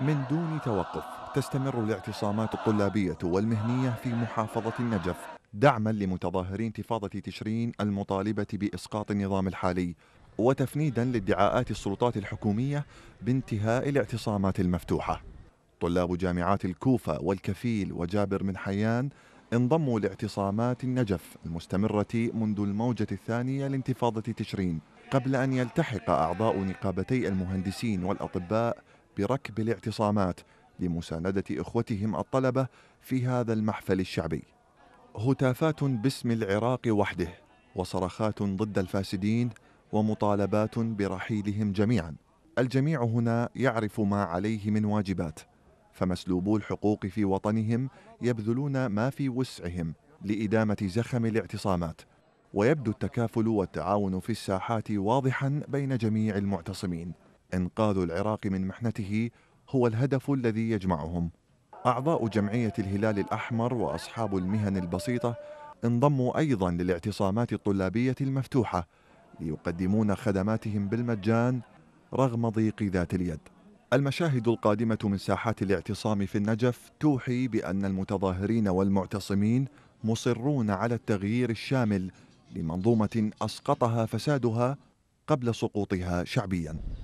من دون توقف تستمر الاعتصامات الطلابية والمهنية في محافظة النجف دعما لمتظاهري انتفاضة تشرين المطالبة بإسقاط النظام الحالي وتفنيدا لادعاءات السلطات الحكومية بانتهاء الاعتصامات المفتوحة طلاب جامعات الكوفة والكفيل وجابر من حيان انضموا لاعتصامات النجف المستمرة منذ الموجة الثانية لانتفاضة تشرين قبل أن يلتحق أعضاء نقابتي المهندسين والأطباء بركب الاعتصامات لمساندة إخوتهم الطلبة في هذا المحفل الشعبي هتافات باسم العراق وحده وصرخات ضد الفاسدين ومطالبات برحيلهم جميعا الجميع هنا يعرف ما عليه من واجبات فمسلوبو الحقوق في وطنهم يبذلون ما في وسعهم لإدامة زخم الاعتصامات ويبدو التكافل والتعاون في الساحات واضحا بين جميع المعتصمين إنقاذ العراق من محنته هو الهدف الذي يجمعهم أعضاء جمعية الهلال الأحمر وأصحاب المهن البسيطة انضموا أيضا للاعتصامات الطلابية المفتوحة ليقدمون خدماتهم بالمجان رغم ضيق ذات اليد المشاهد القادمة من ساحات الاعتصام في النجف توحي بأن المتظاهرين والمعتصمين مصرون على التغيير الشامل لمنظومة أسقطها فسادها قبل سقوطها شعبيا